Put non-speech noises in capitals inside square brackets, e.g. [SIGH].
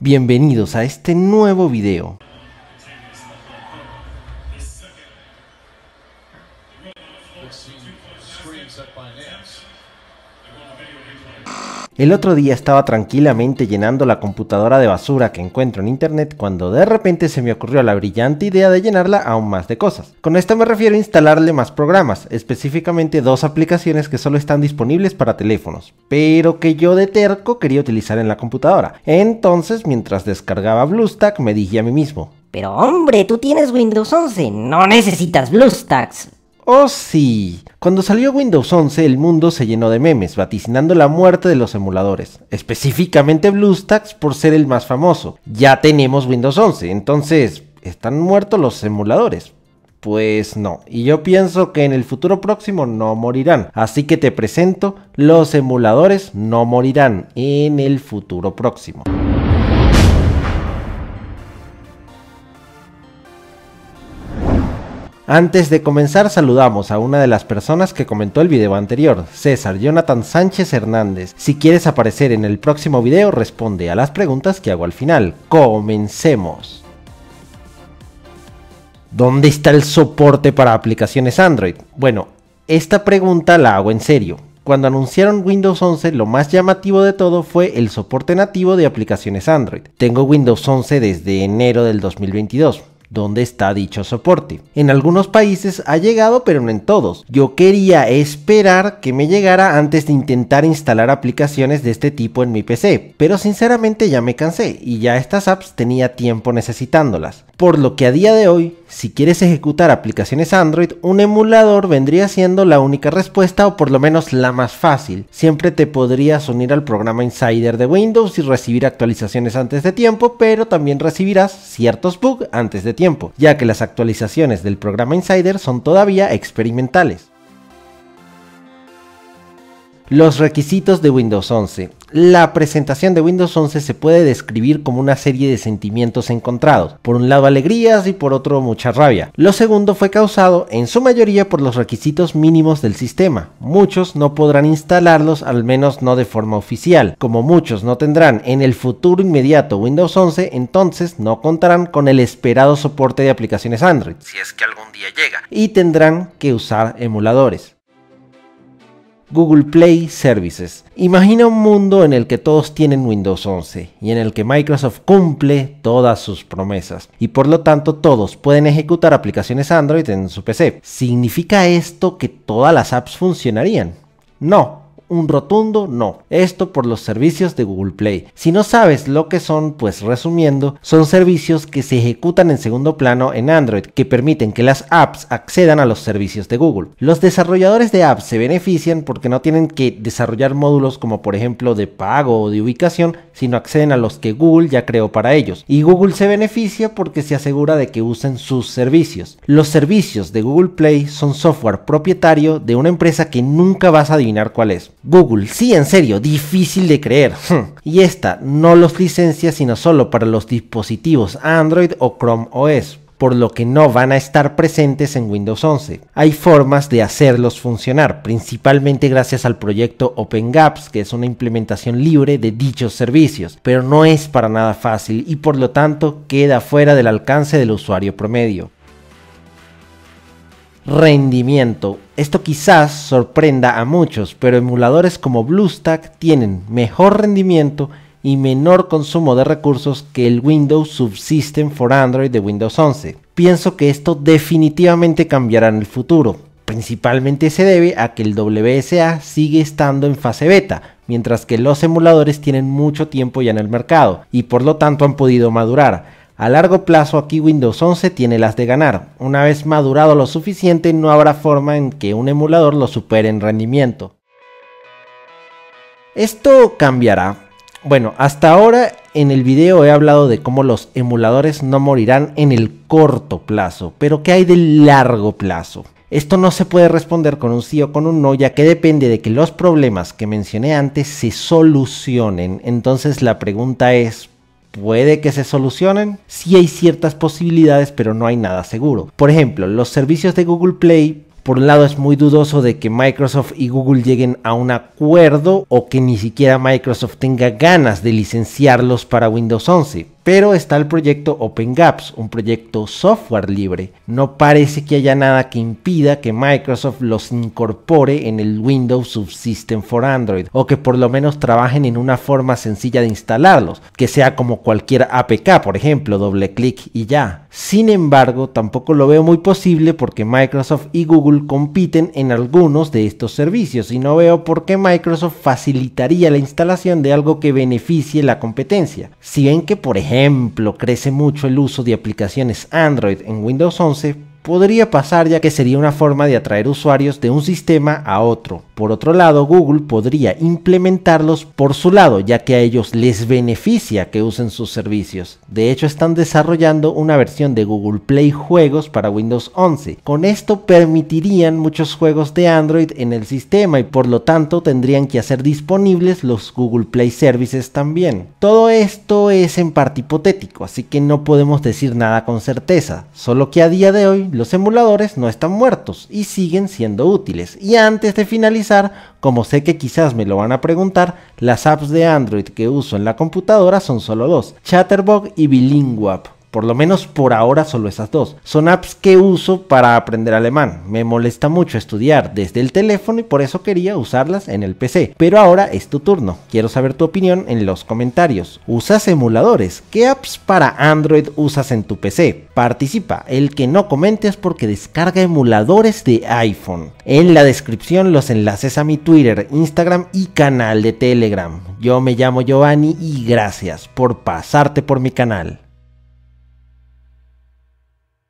Bienvenidos a este nuevo video. El otro día estaba tranquilamente llenando la computadora de basura que encuentro en internet cuando de repente se me ocurrió la brillante idea de llenarla aún más de cosas. Con esto me refiero a instalarle más programas, específicamente dos aplicaciones que solo están disponibles para teléfonos, pero que yo de terco quería utilizar en la computadora. Entonces, mientras descargaba BlueStack, me dije a mí mismo, pero hombre, tú tienes Windows 11, no necesitas BlueStacks. Oh sí, cuando salió Windows 11 el mundo se llenó de memes, vaticinando la muerte de los emuladores, específicamente BlueStacks por ser el más famoso. Ya tenemos Windows 11, entonces, ¿están muertos los emuladores? Pues no, y yo pienso que en el futuro próximo no morirán, así que te presento, los emuladores no morirán en el futuro próximo. Antes de comenzar saludamos a una de las personas que comentó el video anterior, César Jonathan Sánchez Hernández. Si quieres aparecer en el próximo video responde a las preguntas que hago al final. ¡Comencemos! ¿Dónde está el soporte para aplicaciones Android? Bueno, esta pregunta la hago en serio. Cuando anunciaron Windows 11, lo más llamativo de todo fue el soporte nativo de aplicaciones Android. Tengo Windows 11 desde enero del 2022 donde está dicho soporte. En algunos países ha llegado, pero no en todos. Yo quería esperar que me llegara antes de intentar instalar aplicaciones de este tipo en mi PC, pero sinceramente ya me cansé y ya estas apps tenía tiempo necesitándolas. Por lo que a día de hoy, si quieres ejecutar aplicaciones Android, un emulador vendría siendo la única respuesta o por lo menos la más fácil. Siempre te podrías unir al programa Insider de Windows y recibir actualizaciones antes de tiempo, pero también recibirás ciertos bugs antes de tiempo, ya que las actualizaciones del programa Insider son todavía experimentales. Los requisitos de Windows 11. La presentación de Windows 11 se puede describir como una serie de sentimientos encontrados, por un lado alegrías y por otro mucha rabia. Lo segundo fue causado en su mayoría por los requisitos mínimos del sistema. Muchos no podrán instalarlos, al menos no de forma oficial. Como muchos no tendrán en el futuro inmediato Windows 11, entonces no contarán con el esperado soporte de aplicaciones Android, si es que algún día llega, y tendrán que usar emuladores. Google Play Services. Imagina un mundo en el que todos tienen Windows 11 y en el que Microsoft cumple todas sus promesas y por lo tanto todos pueden ejecutar aplicaciones Android en su PC. ¿Significa esto que todas las apps funcionarían? No, un rotundo no. Esto por los servicios de Google Play. Si no sabes lo que son, pues resumiendo, son servicios que se ejecutan en segundo plano en Android que permiten que las apps accedan a los servicios de Google. Los desarrolladores de apps se benefician porque no tienen que desarrollar módulos como por ejemplo de pago o de ubicación, sino acceden a los que Google ya creó para ellos. Y Google se beneficia porque se asegura de que usen sus servicios. Los servicios de Google Play son software propietario de una empresa que nunca vas a adivinar cuál es. Google, sí, en serio, difícil de creer. [LAUGHS] y esta no los licencia sino solo para los dispositivos Android o Chrome OS por lo que no van a estar presentes en Windows 11. Hay formas de hacerlos funcionar, principalmente gracias al proyecto OpenGaps, que es una implementación libre de dichos servicios, pero no es para nada fácil y por lo tanto queda fuera del alcance del usuario promedio rendimiento. Esto quizás sorprenda a muchos, pero emuladores como BlueStack tienen mejor rendimiento y menor consumo de recursos que el Windows Subsystem for Android de Windows 11. Pienso que esto definitivamente cambiará en el futuro. Principalmente se debe a que el WSA sigue estando en fase beta, mientras que los emuladores tienen mucho tiempo ya en el mercado y por lo tanto han podido madurar. A largo plazo aquí Windows 11 tiene las de ganar. Una vez madurado lo suficiente no habrá forma en que un emulador lo supere en rendimiento. Esto cambiará. Bueno, hasta ahora en el video he hablado de cómo los emuladores no morirán en el corto plazo, pero ¿qué hay del largo plazo? Esto no se puede responder con un sí o con un no, ya que depende de que los problemas que mencioné antes se solucionen. Entonces la pregunta es, puede que se solucionen? Sí hay ciertas posibilidades, pero no hay nada seguro. Por ejemplo, los servicios de Google Play por un lado es muy dudoso de que Microsoft y Google lleguen a un acuerdo o que ni siquiera Microsoft tenga ganas de licenciarlos para Windows 11. Pero está el proyecto Open Gaps, un proyecto software libre. No parece que haya nada que impida que Microsoft los incorpore en el Windows Subsystem for Android o que por lo menos trabajen en una forma sencilla de instalarlos, que sea como cualquier APK, por ejemplo, doble clic y ya. Sin embargo, tampoco lo veo muy posible porque Microsoft y Google compiten en algunos de estos servicios y no veo por qué Microsoft facilitaría la instalación de algo que beneficie la competencia. Si ven que, por ejemplo, crece mucho el uso de aplicaciones Android en Windows 11, podría pasar ya que sería una forma de atraer usuarios de un sistema a otro. Por otro lado, Google podría implementarlos por su lado, ya que a ellos les beneficia que usen sus servicios. De hecho, están desarrollando una versión de Google Play Juegos para Windows 11. Con esto permitirían muchos juegos de Android en el sistema y por lo tanto tendrían que hacer disponibles los Google Play Services también. Todo esto es en parte hipotético, así que no podemos decir nada con certeza, solo que a día de hoy los emuladores no están muertos y siguen siendo útiles. Y antes de finalizar, como sé que quizás me lo van a preguntar, las apps de Android que uso en la computadora son solo dos, Chatterbox y Bilingua. Por lo menos por ahora solo esas dos. Son apps que uso para aprender alemán. Me molesta mucho estudiar desde el teléfono y por eso quería usarlas en el PC. Pero ahora es tu turno. Quiero saber tu opinión en los comentarios. ¿Usas emuladores? ¿Qué apps para Android usas en tu PC? Participa. El que no comente es porque descarga emuladores de iPhone. En la descripción los enlaces a mi Twitter, Instagram y canal de Telegram. Yo me llamo Giovanni y gracias por pasarte por mi canal.